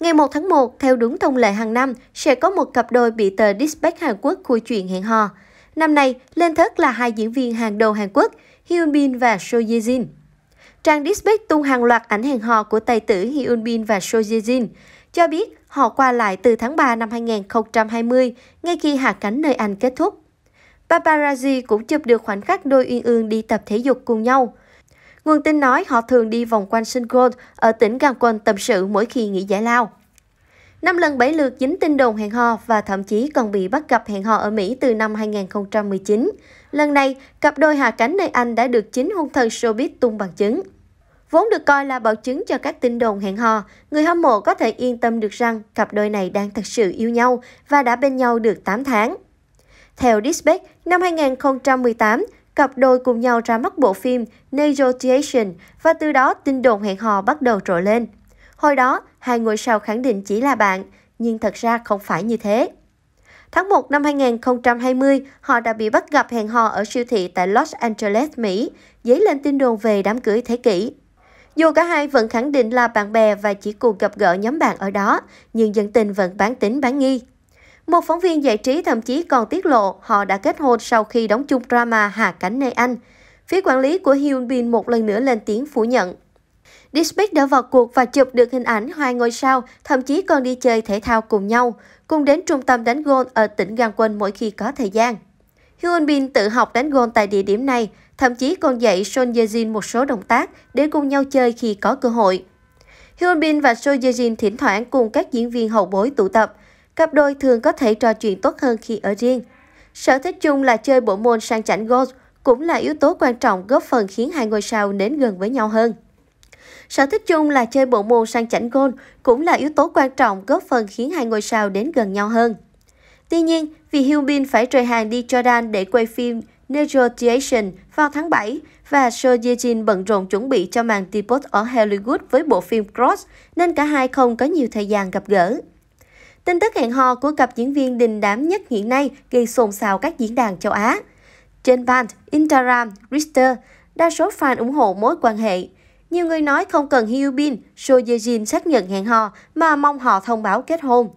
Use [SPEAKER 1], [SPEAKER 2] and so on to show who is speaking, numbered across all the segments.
[SPEAKER 1] Ngày 1 tháng 1, theo đúng thông lệ hàng năm, sẽ có một cặp đôi bị tờ Dispatch Hàn Quốc khui chuyện hẹn hò. Năm nay, lên thất là hai diễn viên hàng đầu Hàn Quốc, Hyun Bin và So Ye Jin. Trang Dispatch tung hàng loạt ảnh hẹn hò của tài tử Hyun Bin và So Ye Jin, cho biết họ qua lại từ tháng 3 năm 2020, ngay khi hạ cánh nơi Anh kết thúc. Paparazzi cũng chụp được khoảnh khắc đôi uyên ương đi tập thể dục cùng nhau. Nguồn tin nói họ thường đi vòng quanh sân golf ở tỉnh Gangwon tâm sự mỗi khi nghỉ giải lao. Năm lần bảy lượt dính tin đồn hẹn hò và thậm chí còn bị bắt gặp hẹn hò ở Mỹ từ năm 2019. Lần này, cặp đôi hạ cánh nơi Anh đã được chính hung thần showbiz tung bằng chứng. Vốn được coi là bảo chứng cho các tin đồn hẹn hò, người hâm mộ có thể yên tâm được rằng cặp đôi này đang thật sự yêu nhau và đã bên nhau được 8 tháng. Theo Dispatch, năm 2018, Cặp đôi cùng nhau ra mắt bộ phim Negotiation và từ đó tin đồn hẹn hò bắt đầu trội lên. Hồi đó, hai ngôi sao khẳng định chỉ là bạn, nhưng thật ra không phải như thế. Tháng 1 năm 2020, họ đã bị bắt gặp hẹn hò ở siêu thị tại Los Angeles, Mỹ, dấy lên tin đồn về đám cưới thế kỷ. Dù cả hai vẫn khẳng định là bạn bè và chỉ cùng gặp gỡ nhóm bạn ở đó, nhưng dân tình vẫn bán tính bán nghi. Một phóng viên giải trí thậm chí còn tiết lộ họ đã kết hôn sau khi đóng chung drama Hạ Cánh Nơi Anh. Phía quản lý của Hyun Bin một lần nữa lên tiếng phủ nhận. Dispatch đã vào cuộc và chụp được hình ảnh hai ngôi sao, thậm chí còn đi chơi thể thao cùng nhau, cùng đến trung tâm đánh gôn ở tỉnh Gangwon mỗi khi có thời gian. Hyun Bin tự học đánh gôn tại địa điểm này, thậm chí còn dạy Son Ye Jin một số động tác để cùng nhau chơi khi có cơ hội. Hyun Bin và So Ye Jin thỉnh thoảng cùng các diễn viên hậu bối tụ tập, Cặp đôi thường có thể trò chuyện tốt hơn khi ở riêng. Sở thích chung là chơi bộ môn sang chảnh golf cũng là yếu tố quan trọng góp phần khiến hai ngôi sao đến gần với nhau hơn. Sở thích chung là chơi bộ môn sang chảnh golf cũng là yếu tố quan trọng góp phần khiến hai ngôi sao đến gần nhau hơn. Tuy nhiên, vì Hyunbin phải rời hàng đi Jordan để quay phim Negotiation vào tháng 7 và Seo Ye-jin bận rộn chuẩn bị cho màn debut ở Hollywood với bộ phim Cross nên cả hai không có nhiều thời gian gặp gỡ. Tin tức hẹn hò của cặp diễn viên đình đám nhất hiện nay gây xôn xao các diễn đàn châu Á. Trên Band, Instagram, Twitter, đa số fan ủng hộ mối quan hệ. Nhiều người nói không cần Hyubin, So Ye-jin xác nhận hẹn hò mà mong họ thông báo kết hôn.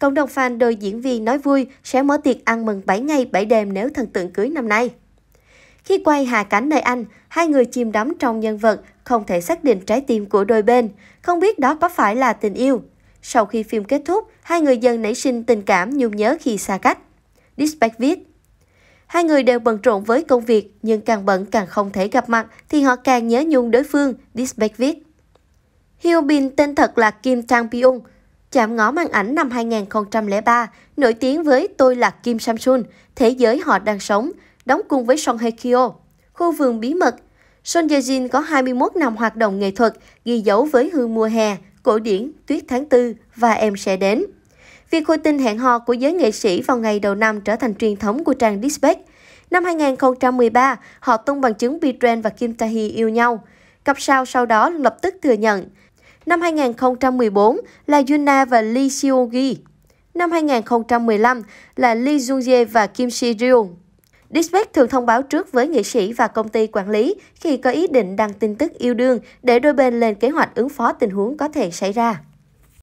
[SPEAKER 1] Cộng đồng fan đôi diễn viên nói vui sẽ mở tiệc ăn mừng 7 ngày 7 đêm nếu thần tượng cưới năm nay. Khi quay hạ cánh nơi Anh, hai người chìm đắm trong nhân vật, không thể xác định trái tim của đôi bên, không biết đó có phải là tình yêu. Sau khi phim kết thúc, hai người dân nảy sinh tình cảm nhung nhớ khi xa cách. Dispatch viết, Hai người đều bận rộn với công việc, nhưng càng bận càng không thể gặp mặt thì họ càng nhớ nhung đối phương, Dispatch viết. Hyo Bin tên thật là Kim Chang Pyung, chạm ngõ màn ảnh năm 2003, nổi tiếng với Tôi là Kim Samsun, Thế giới họ đang sống, đóng cùng với Son Hye Kyo, Khu vườn bí mật. Son Ye Jin có 21 năm hoạt động nghệ thuật, ghi dấu với Hương mùa hè, cổ điển Tuyết tháng Tư và Em sẽ đến. Việc khôi tình hẹn hò của giới nghệ sĩ vào ngày đầu năm trở thành truyền thống của trang Dispatch. Năm 2013, họ tung bằng chứng Btran và Kim Tae-hee yêu nhau. Cặp sao sau đó lập tức thừa nhận. Năm 2014 là Yuna và Lee Seung-gi. Năm 2015 là Lee Jung-jae và Kim Si-ryung. Dispatch thường thông báo trước với nghệ sĩ và công ty quản lý khi có ý định đăng tin tức yêu đương để đôi bên lên kế hoạch ứng phó tình huống có thể xảy ra.